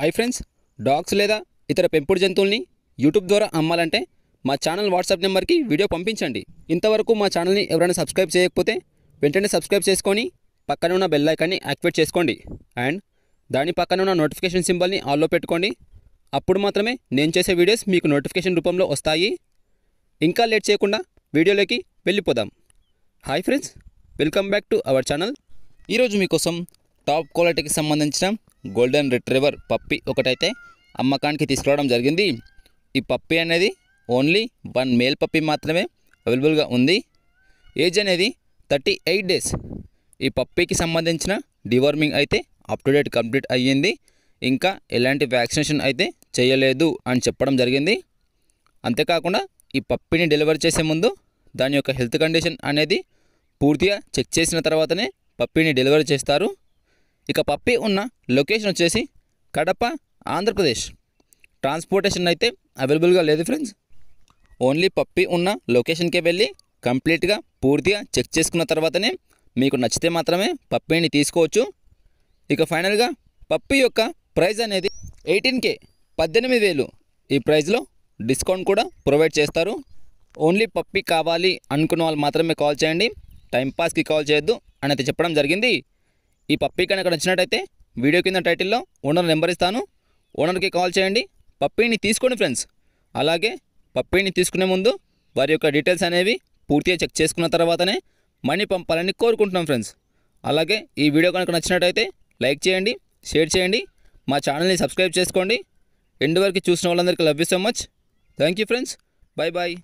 hi friends dogs లేదా ఇతర పెంపుడు జంతువుల్ని యూట్యూబ్ ద్వారా అమ్మాలంటే మా ఛానల్ వాట్సాప్ నెంబర్కి వీడియో పంపించండి ఇంతవరకు మా ఛానల్ని ఎవరైనా సబ్స్క్రైబ్ చేయకపోతే వెంటనే సబ్స్క్రైబ్ చేసుకొని పక్కన ఉన్న బెల్ ఐకాన్ని యాక్టివేట్ చేసుకోండి అండ్ దాని పక్కన ఉన్న నోటిఫికేషన్ సింబల్ని ఆల్లో పెట్టుకోండి అప్పుడు మాత్రమే నేను చేసే వీడియోస్ మీకు నోటిఫికేషన్ రూపంలో వస్తాయి ఇంకా లేట్ చేయకుండా వీడియోలోకి వెళ్ళిపోదాం hi friends welcome back to our channel ఈరోజు మీకోసం టాప్ క్వాలిటీకి సంబంధించిన గోల్డెన్ రిట్రీవర్ పప్పి ఒకటైతే అమ్మకానికి తీసుకురావడం జరిగింది ఈ పప్పి అనేది ఓన్లీ వన్ మేల్ పప్పి మాత్రమే అవైలబుల్గా ఉంది ఏజ్ అనేది థర్టీ ఎయిట్ డేస్ ఈ పప్పికి సంబంధించిన డివార్మింగ్ అయితే అప్ టు డేట్ కంప్లీట్ అయ్యింది ఇంకా ఎలాంటి వ్యాక్సినేషన్ అయితే చేయలేదు అని చెప్పడం జరిగింది అంతేకాకుండా ఈ పప్పిని డెలివరీ చేసే ముందు దాని యొక్క హెల్త్ కండిషన్ అనేది పూర్తిగా చెక్ చేసిన తర్వాతనే పప్పిని డెలివరీ చేస్తారు ఇక పప్పి ఉన్న లొకేషన్ వచ్చేసి కడప ఆంధ్రప్రదేశ్ ట్రాన్స్పోర్టేషన్ అయితే అవైలబుల్గా లేదు ఫ్రెండ్స్ ఓన్లీ పప్పి ఉన్న లొకేషన్కే వెళ్ళి కంప్లీట్గా పూర్తిగా చెక్ చేసుకున్న తర్వాతనే మీకు నచ్చితే మాత్రమే పప్పిని తీసుకోవచ్చు ఇక ఫైనల్గా పప్పి యొక్క ప్రైజ్ అనేది ఎయిటీన్ కే పద్దెనిమిది వేలు ఈ ప్రైజ్లో డిస్కౌంట్ కూడా ప్రొవైడ్ చేస్తారు ఓన్లీ పప్పి కావాలి అనుకున్న వాళ్ళు మాత్రమే కాల్ చేయండి టైంపాస్కి కాల్ చేయొద్దు అనేది చెప్పడం జరిగింది ఈ పప్పీ కానీ అక్కడ నచ్చినట్టయితే వీడియో కింద టైటిల్లో ఓనర్ నెంబర్ ఇస్తాను ఓనర్కి కాల్ చేయండి పప్పీని తీసుకోండి ఫ్రెండ్స్ అలాగే పప్పీని తీసుకునే ముందు వారి యొక్క డీటెయిల్స్ అనేవి పూర్తిగా చెక్ చేసుకున్న తర్వాతనే మనీ పంపాలని కోరుకుంటున్నాం ఫ్రెండ్స్ అలాగే ఈ వీడియో కనుక నచ్చినట్టయితే లైక్ చేయండి షేర్ చేయండి మా ఛానల్ని సబ్స్క్రైబ్ చేసుకోండి ఎండ్ వరకు చూసిన వాళ్ళందరికీ love you so much thank you friends bye bye